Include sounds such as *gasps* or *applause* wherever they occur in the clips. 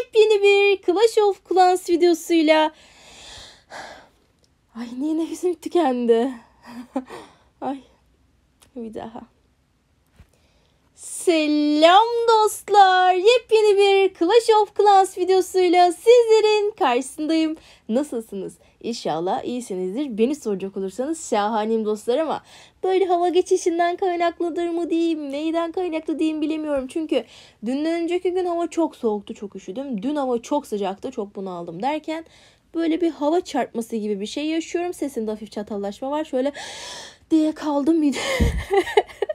yepyeni bir Clash of Clans videosuyla. Ay niye nefesim tükendi. *laughs* Ay bir daha. Selam dostlar. Yepyeni bir Clash of Clans videosuyla sizlerin karşısındayım. Nasılsınız? İnşallah iyisinizdir. Beni soracak olursanız şahanim dostlar ama böyle hava geçişinden kaynaklıdır mı diyeyim, neyden kaynaklı diyeyim bilemiyorum. Çünkü dünden önceki gün hava çok soğuktu, çok üşüdüm. Dün hava çok sıcaktı, çok bunaldım derken böyle bir hava çarpması gibi bir şey yaşıyorum. Sesimde hafif çatallaşma var. Şöyle *gasps* diye kaldım bir de. *laughs*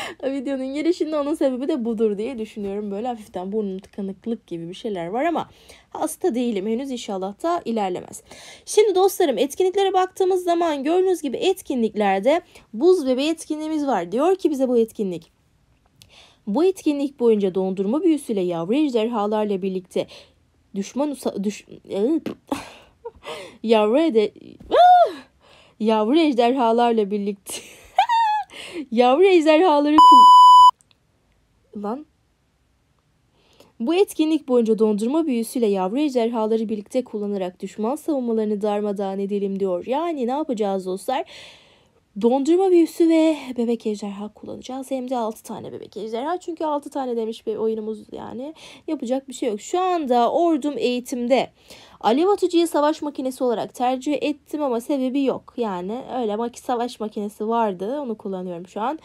*laughs* Videonun gelişinde onun sebebi de budur diye düşünüyorum. Böyle hafiften burnum tıkanıklık gibi bir şeyler var ama hasta değilim. Henüz inşallah da ilerlemez. Şimdi dostlarım etkinliklere baktığımız zaman gördüğünüz gibi etkinliklerde buz bebe etkinliğimiz var. Diyor ki bize bu etkinlik bu etkinlik boyunca dondurma büyüsüyle yavru ejderhalarla birlikte düşman düş, *laughs* yavru ede, ah! yavru ejderhalarla birlikte Yavru ejderhaları kul- Lan. Bu etkinlik boyunca dondurma büyüsüyle yavru ejderhaları birlikte kullanarak düşman savunmalarını darmadağın edelim diyor. Yani ne yapacağız dostlar? Dondurma büyüsü ve bebek ejderha kullanacağız. Hem de 6 tane bebek ejderha. Çünkü 6 tane demiş bir oyunumuz yani. Yapacak bir şey yok. Şu anda ordum eğitimde. Alev atıcıyı savaş makinesi olarak tercih ettim ama sebebi yok. Yani öyle maki savaş makinesi vardı. Onu kullanıyorum şu an.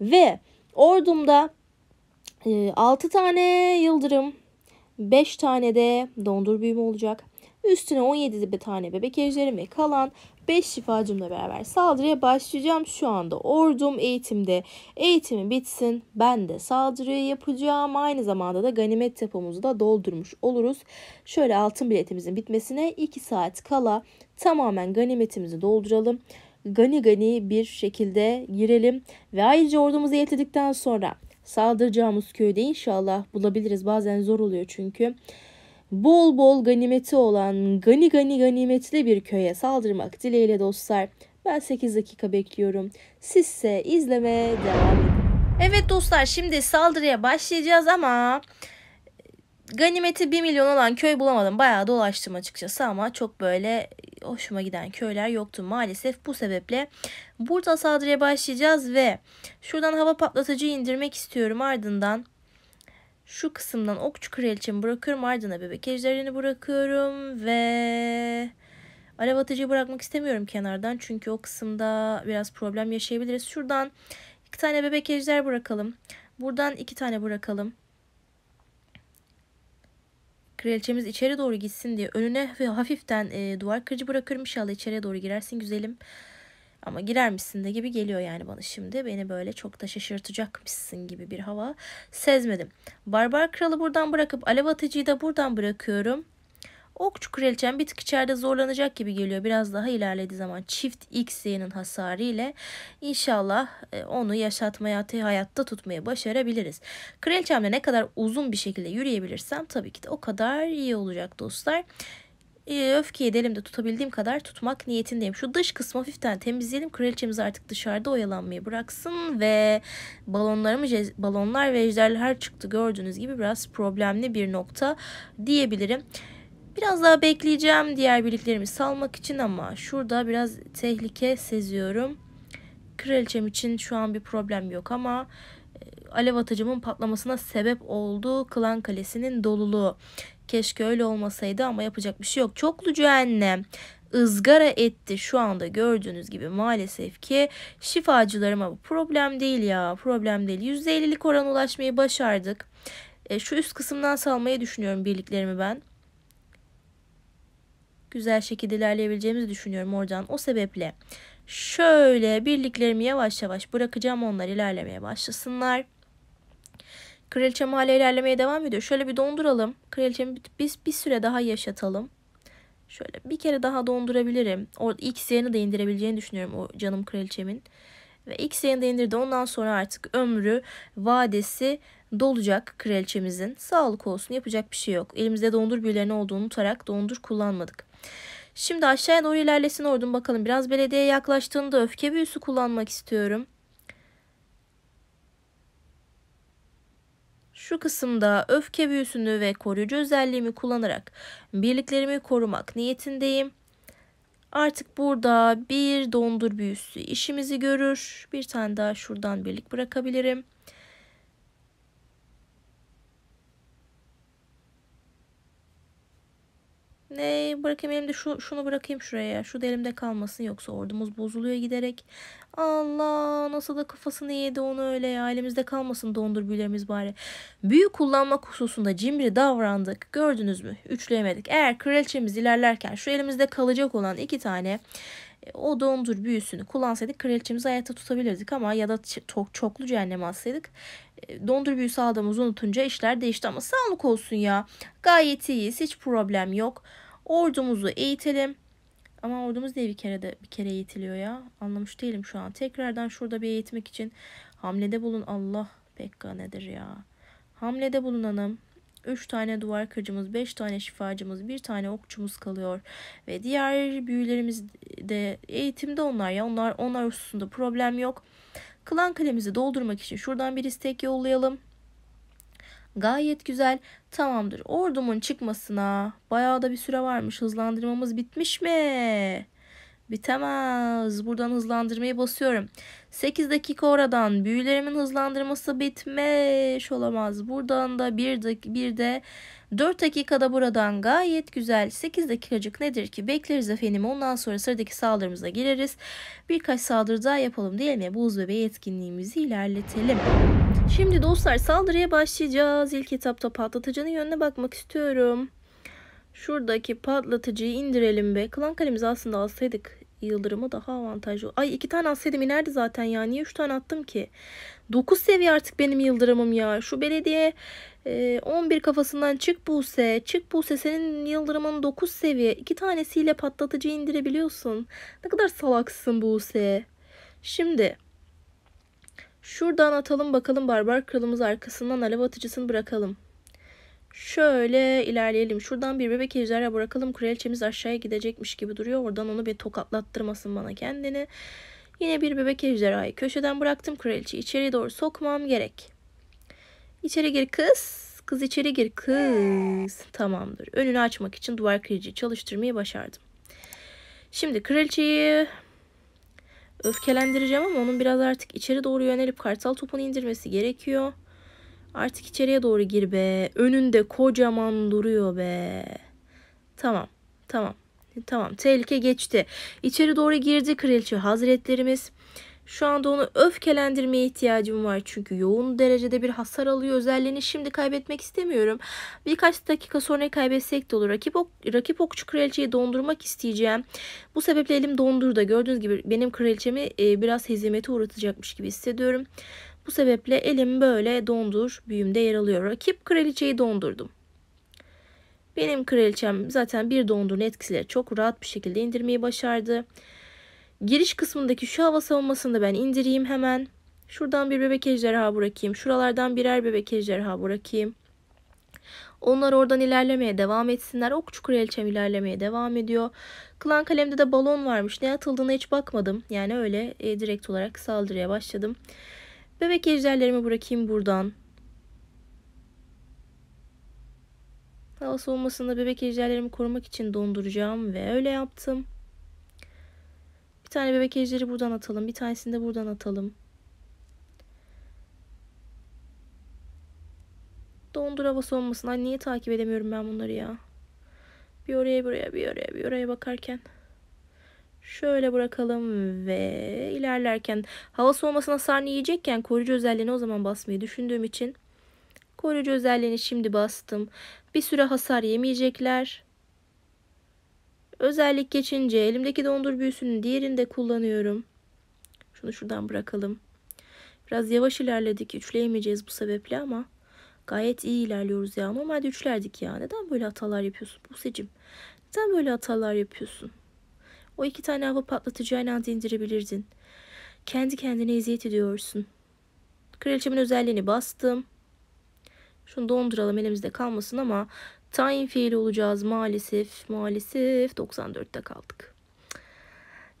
Ve ordumda 6 e, tane yıldırım, 5 tane de dondur büyüme olacak. Üstüne 17 tane bebek ejderi ve kalan 5 şifacımla beraber saldırıya başlayacağım. Şu anda ordum eğitimde. Eğitimi bitsin. Ben de saldırıya yapacağım. Aynı zamanda da ganimet depomuzu da doldurmuş oluruz. Şöyle altın biletimizin bitmesine 2 saat kala tamamen ganimetimizi dolduralım gani gani bir şekilde girelim ve ayrıca ordumuzu yetirdikten sonra saldıracağımız köyde inşallah bulabiliriz. Bazen zor oluyor çünkü bol bol ganimeti olan gani gani ganimetli bir köye saldırmak dileğiyle dostlar. Ben 8 dakika bekliyorum. Sizse izlemeye devam edin. Evet dostlar şimdi saldırıya başlayacağız ama ganimeti 1 milyon olan köy bulamadım. Bayağı dolaştım açıkçası ama çok böyle hoşuma giden köyler yoktu maalesef. Bu sebeple burada saldırıya başlayacağız ve şuradan hava patlatıcı indirmek istiyorum ardından şu kısımdan okçu kraliçemi bırakıyorum. Ardına bebek ejderini bırakıyorum ve alev atıcıyı bırakmak istemiyorum kenardan. Çünkü o kısımda biraz problem yaşayabiliriz. Şuradan iki tane bebek ejder bırakalım. Buradan iki tane bırakalım. Kraliçemiz içeri doğru gitsin diye önüne hafiften e, duvar kırıcı bırakıyorum. İnşallah içeriye doğru girersin güzelim. Ama girer misin de gibi geliyor yani bana şimdi. Beni böyle çok da şaşırtacakmışsın gibi bir hava sezmedim. Barbar kralı buradan bırakıp alev atıcıyı da buradan bırakıyorum. Okçu kraliçem bir tık içeride zorlanacak gibi geliyor. Biraz daha ilerlediği zaman çift X yayının hasarı ile inşallah e, onu yaşatmaya, hayatta tutmaya başarabiliriz. Kraliçemle ne kadar uzun bir şekilde yürüyebilirsem tabii ki de o kadar iyi olacak dostlar. Ee, öfkeyi de elimde tutabildiğim kadar tutmak niyetindeyim. Şu dış kısmı hafiften temizleyelim. Kraliçemiz artık dışarıda oyalanmayı bıraksın ve balonlarımı balonlar ve ejderler çıktı gördüğünüz gibi biraz problemli bir nokta diyebilirim. Biraz daha bekleyeceğim diğer birliklerimi salmak için ama şurada biraz tehlike seziyorum. Kraliçem için şu an bir problem yok ama e, alev atacımın patlamasına sebep olduğu Klan Kalesi'nin doluluğu. Keşke öyle olmasaydı ama yapacak bir şey yok. Çoklu cehennem ızgara etti şu anda gördüğünüz gibi maalesef ki şifacılarıma bu problem değil ya problem değil %50'lik oran ulaşmayı başardık e, şu üst kısımdan salmayı düşünüyorum birliklerimi ben güzel şekilde ilerleyebileceğimizi düşünüyorum oradan o sebeple şöyle birliklerimi yavaş yavaş bırakacağım onlar ilerlemeye başlasınlar Kraliçem hala ilerlemeye devam ediyor. Şöyle bir donduralım. Kraliçemi biz bir süre daha yaşatalım. Şöyle bir kere daha dondurabilirim. O X yerini de indirebileceğini düşünüyorum o canım kraliçemin. Ve X yerini de indirdi. Ondan sonra artık ömrü, vadesi dolacak kraliçemizin. Sağlık olsun yapacak bir şey yok. Elimizde dondur büyülerinin olduğunu unutarak dondur kullanmadık. Şimdi aşağıya doğru ilerlesin ordum bakalım. Biraz belediyeye yaklaştığında öfke büyüsü kullanmak istiyorum. Şu kısımda öfke büyüsünü ve koruyucu özelliğimi kullanarak birliklerimi korumak niyetindeyim. Artık burada bir dondur büyüsü işimizi görür. Bir tane daha şuradan birlik bırakabilirim. Ne bırakayım elimde şu şunu bırakayım şuraya. Şu da elimde kalmasın yoksa ordumuz bozuluyor giderek. Allah nasıl da kafasını yedi onu öyle ya. Elimizde kalmasın dondur bari. Büyü kullanmak hususunda cimri davrandık. Gördünüz mü? Üçleyemedik. Eğer kraliçemiz ilerlerken şu elimizde kalacak olan iki tane e, o dondur büyüsünü kullansaydık kraliçemizi hayatta tutabilirdik ama ya da çok çoklu cehenneme atsaydık e, dondur büyüsü aldığımızı unutunca işler değişti ama sağlık olsun ya. Gayet iyiyiz. Hiç problem yok. Ordumuzu eğitelim. Ama ordumuz diye bir kere de bir kere eğitiliyor ya. Anlamış değilim şu an. Tekrardan şurada bir eğitmek için hamlede bulun. Allah pekka nedir ya. Hamlede bulun hanım. 3 tane duvar kırıcımız, 5 tane şifacımız, 1 tane okçumuz kalıyor. Ve diğer büyülerimiz de eğitimde onlar ya. Onlar, onlar hususunda problem yok. Klan kalemizi doldurmak için şuradan bir istek yollayalım. Gayet güzel. Tamamdır. Ordumun çıkmasına bayağı da bir süre varmış. Hızlandırmamız bitmiş mi? Bitemez. Buradan hızlandırmayı basıyorum. 8 dakika oradan. Büyülerimin hızlandırması bitmiş olamaz. Buradan da bir dak- bir de 4 dakikada buradan gayet güzel. 8 dakikacık nedir ki? Bekleriz efendim. Ondan sonra sıradaki saldırımıza gireriz. Birkaç saldırı daha yapalım değil mi? Buz bebeği etkinliğimizi ilerletelim. Şimdi dostlar saldırıya başlayacağız. İlk etapta patlatıcının yönüne bakmak istiyorum. Şuradaki patlatıcıyı indirelim be. Klan kalemizi aslında alsaydık Yıldırım'ı daha avantajlı. Ay iki tane atsaydım inerdi zaten ya. Niye üç tane attım ki? Dokuz seviye artık benim Yıldırım'ım ya. Şu belediye e, 11 kafasından çık Buse. Çık Buse senin Yıldırım'ın dokuz seviye. İki tanesiyle patlatıcı indirebiliyorsun. Ne kadar salaksın Buse. Şimdi... Şuradan atalım bakalım barbar kralımız arkasından alev atıcısını bırakalım. Şöyle ilerleyelim. Şuradan bir bebek ejderha bırakalım. Kraliçemiz aşağıya gidecekmiş gibi duruyor. Oradan onu bir tokatlattırmasın bana kendini. Yine bir bebek evzera'yı. köşeden bıraktım. Kraliçe içeri doğru sokmam gerek. İçeri gir kız. Kız içeri gir kız. Tamamdır. Önünü açmak için duvar kırıcıyı çalıştırmayı başardım. Şimdi kraliçeyi öfkelendireceğim ama onun biraz artık içeri doğru yönelip kartal topunu indirmesi gerekiyor. Artık içeriye doğru gir be. Önünde kocaman duruyor be. Tamam. Tamam. Tamam. Tehlike geçti. İçeri doğru girdi kraliçe hazretlerimiz. Şu anda onu öfkelendirmeye ihtiyacım var çünkü yoğun derecede bir hasar alıyor. Özelliğini şimdi kaybetmek istemiyorum. Birkaç dakika sonra kaybetsek de olur. Rakip, ok rakip okçu kraliçeyi dondurmak isteyeceğim. Bu sebeple elim dondur gördüğünüz gibi benim kraliçemi e, biraz hezimete uğratacakmış gibi hissediyorum. Bu sebeple elim böyle dondur büyümde yer alıyor. Rakip kraliçeyi dondurdum. Benim kraliçem zaten bir dondurun etkisiyle çok rahat bir şekilde indirmeyi başardı. Giriş kısmındaki şu hava savunmasını da ben indireyim hemen. Şuradan bir bebek ejderha bırakayım. Şuralardan birer bebek ejderha bırakayım. Onlar oradan ilerlemeye devam etsinler. Okçu kraliçem ilerlemeye devam ediyor. Klan kalemde de balon varmış. Ne atıldığına hiç bakmadım. Yani öyle e, direkt olarak saldırıya başladım. Bebek ejderlerimi bırakayım buradan. Hava soğumasında bebek ejderlerimi korumak için donduracağım ve öyle yaptım. Bir tane bebek ejderi buradan atalım. Bir tanesini de buradan atalım. Dondur hava soğumasın. Ay niye takip edemiyorum ben bunları ya? Bir oraya bir oraya, bir oraya bir oraya bakarken. Şöyle bırakalım ve ilerlerken hava soğumasına sarnı yiyecekken koruyucu özelliğini o zaman basmayı düşündüğüm için koruyucu özelliğini şimdi bastım. Bir süre hasar yemeyecekler. Özellik geçince elimdeki dondur büyüsünün diğerini de kullanıyorum. Şunu şuradan bırakalım. Biraz yavaş ilerledik. Üçleyemeyeceğiz bu sebeple ama gayet iyi ilerliyoruz ya. Normalde üçlerdik ya. Neden böyle hatalar yapıyorsun bu Buse'cim? Neden böyle hatalar yapıyorsun? O iki tane hava patlatıcı aynı anda indirebilirdin. Kendi kendine eziyet ediyorsun. Kraliçemin özelliğini bastım. Şunu donduralım elimizde kalmasın ama tayin fiili olacağız maalesef. Maalesef 94'te kaldık.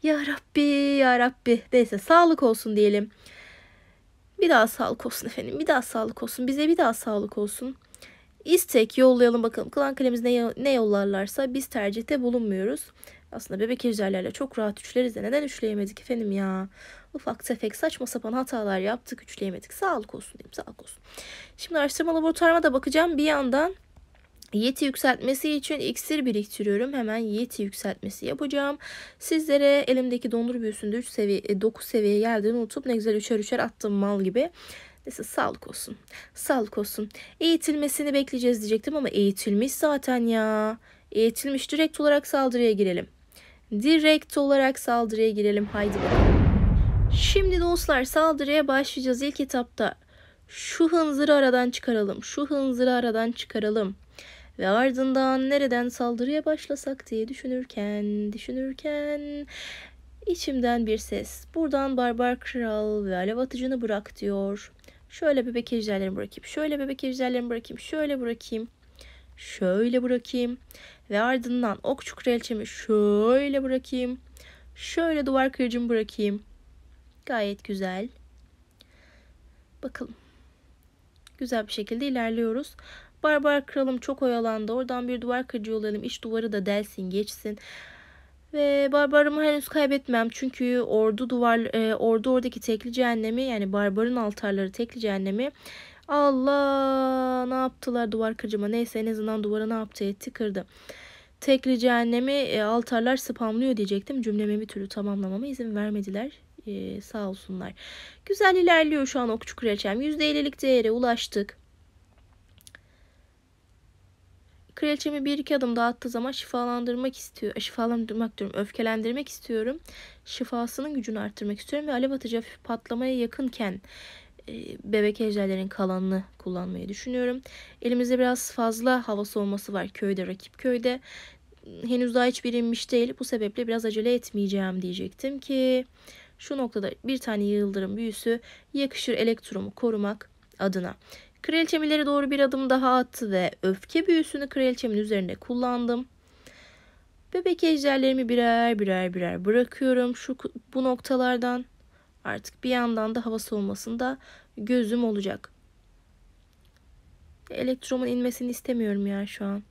Ya Rabbi, ya Rabbi. Neyse sağlık olsun diyelim. Bir daha sağlık olsun efendim. Bir daha sağlık olsun. Bize bir daha sağlık olsun istek yollayalım bakalım. Klan kalemiz ne, ne yollarlarsa biz tercihte bulunmuyoruz. Aslında bebek ejderlerle çok rahat üçleriz de neden üçleyemedik efendim ya? Ufak tefek saçma sapan hatalar yaptık üçleyemedik. Sağlık olsun diyeyim sağlık olsun. Şimdi araştırma laboratuvarıma da bakacağım. Bir yandan Yeti yükseltmesi için iksir biriktiriyorum. Hemen yeti yükseltmesi yapacağım. Sizlere elimdeki dondur büyüsünde 3 seviye 9 seviye geldiğini unutup ne güzel üçer üçer attım mal gibi. Neyse sağlık olsun. Sağlık olsun. Eğitilmesini bekleyeceğiz diyecektim ama eğitilmiş zaten ya. Eğitilmiş direkt olarak saldırıya girelim. Direkt olarak saldırıya girelim. Haydi bakalım. Şimdi dostlar saldırıya başlayacağız ilk etapta. Şu hınzırı aradan çıkaralım. Şu hınzırı aradan çıkaralım. Ve ardından nereden saldırıya başlasak diye düşünürken, düşünürken içimden bir ses. Buradan barbar kral ve alev atıcını bırak diyor. Şöyle bebek ejderlerimi bırakayım. Şöyle bebek ejderlerimi bırakayım. Şöyle bırakayım. Şöyle bırakayım. Ve ardından ok çukur elçemi şöyle bırakayım. Şöyle duvar kırıcımı bırakayım. Gayet güzel. Bakalım. Güzel bir şekilde ilerliyoruz. Barbar kralım çok oyalandı. Oradan bir duvar kırıcı yollayalım. İç duvarı da delsin geçsin. Ve Barbarımı henüz kaybetmem çünkü ordu duvar e, ordu oradaki tekli cehennemi yani Barbar'ın altarları tekli cehennemi Allah ne yaptılar duvar kırcıma neyse en azından duvara ne yaptı etti kırdı. Tekli cehennemi e, altarlar spamlıyor diyecektim cümlemi bir türlü tamamlamama izin vermediler e, sağ olsunlar. Güzel ilerliyor şu an okçu kraliçem %50'lik değere ulaştık. Kraliçemi bir iki adım daha attığı zaman şifalandırmak istiyor. E, şifalandırmak diyorum. Öfkelendirmek istiyorum. Şifasının gücünü arttırmak istiyorum ve alev atıcı patlamaya yakınken e, bebek ejderlerin kalanını kullanmayı düşünüyorum. Elimizde biraz fazla hava soğuması var köyde, rakip köyde. Henüz daha hiçbir inmiş değil. Bu sebeple biraz acele etmeyeceğim diyecektim ki şu noktada bir tane yıldırım büyüsü yakışır elektromu korumak adına. Kraliçem ileri doğru bir adım daha attı ve öfke büyüsünü kraliçemin üzerine kullandım. Bebek ejderlerimi birer birer birer bırakıyorum şu bu noktalardan. Artık bir yandan da hava soğumasında gözüm olacak. Elektromun inmesini istemiyorum ya şu an.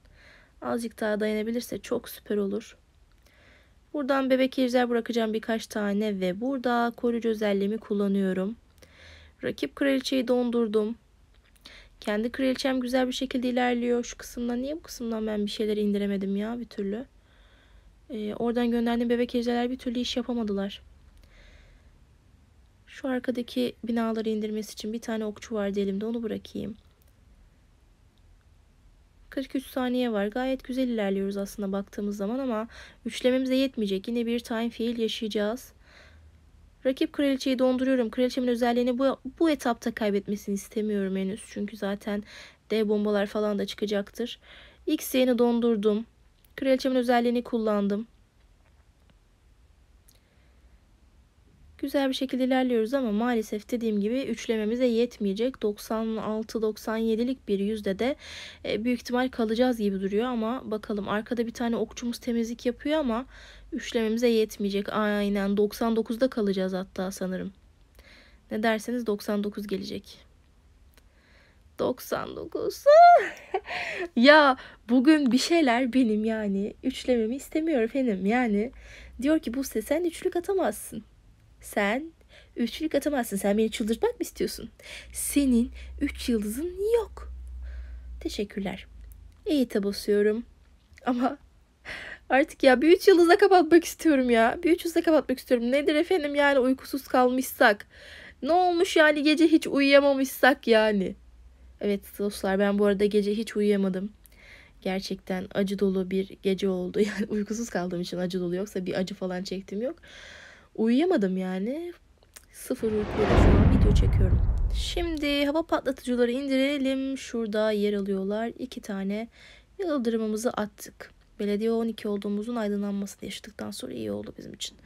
Azıcık daha dayanabilirse çok süper olur. Buradan bebek ejder bırakacağım birkaç tane ve burada koruyucu özelliğimi kullanıyorum. Rakip kraliçeyi dondurdum. Kendi kraliçem güzel bir şekilde ilerliyor. Şu kısımdan niye bu kısımdan ben bir şeyleri indiremedim ya bir türlü. Ee, oradan gönderdiğim bebek ejderler bir türlü iş yapamadılar. Şu arkadaki binaları indirmesi için bir tane okçu vardı elimde onu bırakayım. 43 saniye var. Gayet güzel ilerliyoruz aslında baktığımız zaman ama üçlememize yetmeyecek. Yine bir time fail yaşayacağız. Rakip kraliçeyi donduruyorum. Kraliçemin özelliğini bu, bu etapta kaybetmesini istemiyorum henüz. Çünkü zaten dev bombalar falan da çıkacaktır. X yeni dondurdum. Kraliçemin özelliğini kullandım. Güzel bir şekilde ilerliyoruz ama maalesef dediğim gibi üçlememize yetmeyecek. 96-97'lik bir yüzde de e, büyük ihtimal kalacağız gibi duruyor ama bakalım. Arkada bir tane okçumuz temizlik yapıyor ama üçlememize yetmeyecek. Aynen 99'da kalacağız hatta sanırım. Ne derseniz 99 gelecek. 99. *laughs* ya bugün bir şeyler benim yani üçlememi istemiyor efendim. Yani diyor ki bu sesen üçlük atamazsın. Sen üçlük atamazsın. Sen beni çıldırtmak mı istiyorsun? Senin üç yıldızın yok. Teşekkürler. İyi tabasıyorum. Ama artık ya bir üç yıldızla kapatmak istiyorum ya. Bir üç yıldızla kapatmak istiyorum. Nedir efendim yani uykusuz kalmışsak? Ne olmuş yani gece hiç uyuyamamışsak yani? Evet dostlar ben bu arada gece hiç uyuyamadım. Gerçekten acı dolu bir gece oldu. *laughs* Yani uykusuz kaldığım için acı dolu yoksa bir acı falan çektim yok uyuyamadım yani. Sıfır uykuyla şu an video çekiyorum. Şimdi hava patlatıcıları indirelim. Şurada yer alıyorlar. İki tane yıldırımımızı attık. Belediye 12 olduğumuzun aydınlanmasını yaşadıktan sonra iyi oldu bizim için.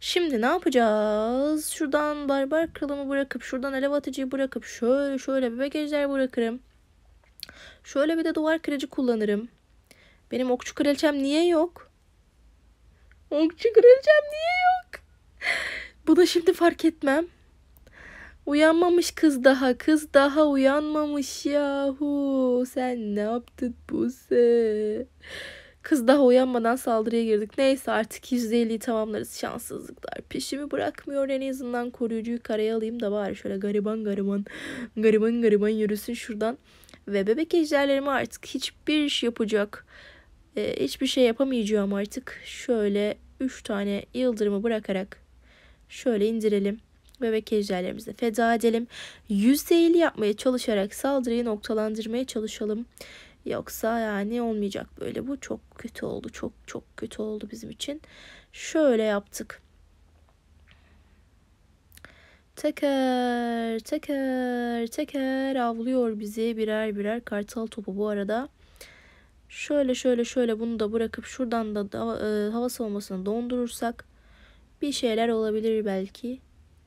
Şimdi ne yapacağız? Şuradan barbar kralımı bırakıp şuradan alev atıcıyı bırakıp şöyle şöyle bir ejder bırakırım. Şöyle bir de duvar kırıcı kullanırım. Benim okçu kraliçem niye yok? Okçu kraliçem niye yok? Bunu şimdi fark etmem. Uyanmamış kız daha. Kız daha uyanmamış yahu. Sen ne yaptın bu se? Kız daha uyanmadan saldırıya girdik. Neyse artık %50'yi tamamlarız şanssızlıklar. Peşimi bırakmıyor en azından koruyucuyu karaya alayım da bari şöyle gariban gariban gariban gariban yürüsün şuradan. Ve bebek ejderlerime artık hiçbir iş yapacak. Ee, hiçbir şey yapamayacağım artık. Şöyle 3 tane yıldırımı bırakarak şöyle indirelim bebek ejderlerimizi feda edelim. %50 yapmaya çalışarak saldırıyı noktalandırmaya çalışalım. Yoksa yani olmayacak böyle bu. Çok kötü oldu. Çok çok kötü oldu bizim için. Şöyle yaptık. Teker teker teker avlıyor bizi birer birer kartal topu bu arada. Şöyle şöyle şöyle bunu da bırakıp şuradan da e, hava savunmasını dondurursak bir şeyler olabilir belki.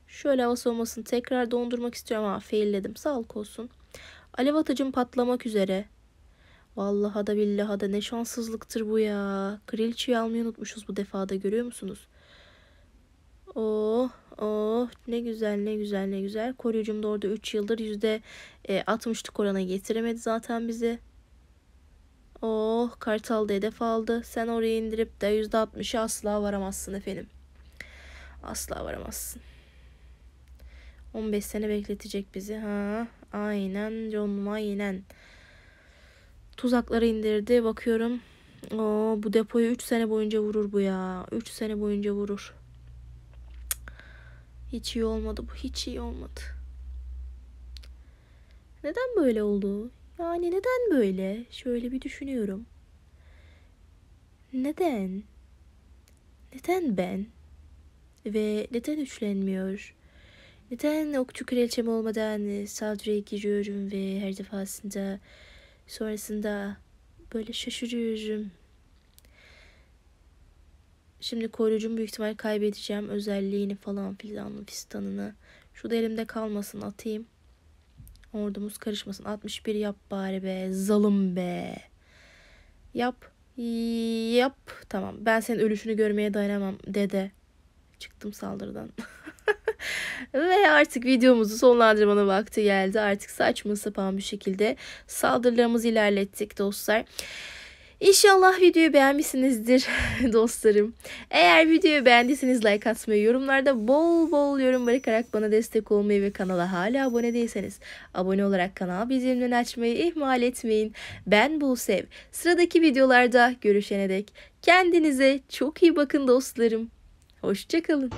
Şöyle hava soğumasını tekrar dondurmak istiyorum ama failledim. Sağlık olsun. Alev atıcım patlamak üzere. Vallaha da billaha da ne şanssızlıktır bu ya. Kraliçeyi almayı unutmuşuz bu defada görüyor musunuz? Oh oh ne güzel ne güzel ne güzel. Koruyucum da orada 3 yıldır %60'lık e, orana getiremedi zaten bizi. Oh kartal da hedef aldı. Sen oraya indirip de %60'ı asla varamazsın efendim asla varamazsın. 15 sene bekletecek bizi. Ha, aynen John aynen. Tuzakları indirdi. Bakıyorum. Oo, bu depoyu 3 sene boyunca vurur bu ya. 3 sene boyunca vurur. Hiç iyi olmadı bu. Hiç iyi olmadı. Neden böyle oldu? Yani neden böyle? Şöyle bir düşünüyorum. Neden? Neden ben? ve neden üçlenmiyor? Neden okçu kraliçem olmadan e, saldırıya giriyorum ve her defasında sonrasında böyle şaşırıyorum. Şimdi koruyucum büyük ihtimal kaybedeceğim özelliğini falan filan fistanını. Şu da elimde kalmasın atayım. Ordumuz karışmasın. 61 yap bari be. Zalım be. Yap. Yap. Tamam. Ben senin ölüşünü görmeye dayanamam dede çıktım saldırıdan. *laughs* Ve artık videomuzu sonlandırmanın vakti geldi. Artık saçma sapan bir şekilde saldırılarımızı ilerlettik dostlar. İnşallah videoyu beğenmişsinizdir *laughs* dostlarım. Eğer videoyu beğendiyseniz like atmayı, yorumlarda bol bol yorum bırakarak bana destek olmayı ve kanala hala abone değilseniz abone olarak kanal bildirimlerini açmayı ihmal etmeyin. Ben Bulsev. Sıradaki videolarda görüşene dek kendinize çok iyi bakın dostlarım. Hoşçakalın.